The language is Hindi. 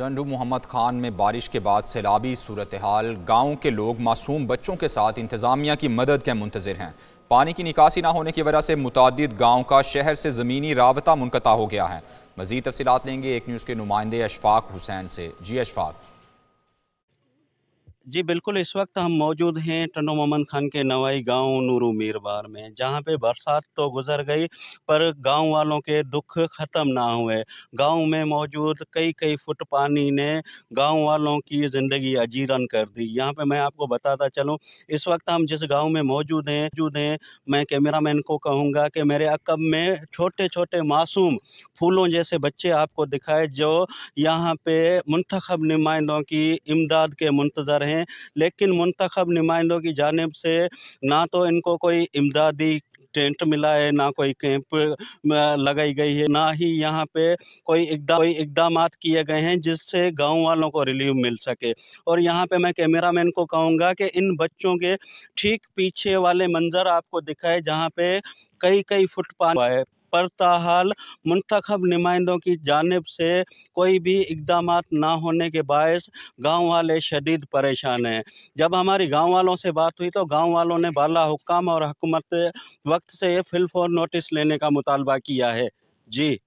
टंडू मोहम्मद खान में बारिश के बाद सैलाबी सूरत हाल गाँव के लोग मासूम बच्चों के साथ इंतजामिया की मदद के मुंतजर हैं पानी की निकासी ना होने की वजह से मुतद गाँव का शहर से ज़मीनी रबता मुनता हो गया है मजीद तफसीत लेंगे एक न्यूज़ के नुमाइंदे अशफाक हुसैन से जी अशफाक जी बिल्कुल इस वक्त हम मौजूद हैं टंडो मोहम्मद खान के नवाई गांव नूरू मीरबार में जहां पे बरसात तो गुजर गई पर गांव वालों के दुख ख़त्म ना हुए गांव में मौजूद कई कई फुट पानी ने गांव वालों की ज़िंदगी अजीरन कर दी यहां पे मैं आपको बताता चलूं इस वक्त हम जिस गांव में मौजूद हैं मौजूद हैं मैं कैमरा मैन को कहूँगा कि मेरे अकब में छोटे छोटे मासूम फूलों जैसे बच्चे आपको दिखाए जो यहाँ पर मंतखब नुमाइंदों की इमदाद के मंतजर हैं लेकिन मंतखब नुमाइंदों की जानब से ना तो इनको कोई इमदादी टेंट मिला है ना कोई कैंप लगाई गई है ना ही यहाँ पे कोई इकदाम कोई इकदाम किए गए हैं जिससे गांव वालों को रिलीव मिल सके और यहाँ पे मैं कैमरा मैन को कहूँगा कि इन बच्चों के ठीक पीछे वाले मंजर आपको दिखाए जहाँ पे कई कई फुटपाथ हुआ है हाल मंतखब नुमाइंदों की जानब से कोई भी इकदाम ना होने के बायस गाँव वाले शदीद परेशान हैं जब हमारी गाँव वालों से बात हुई तो गाँव वालों ने बाला हुकाम और हकूमत वक्त से फिलफोर नोटिस लेने का मुतालबा किया है जी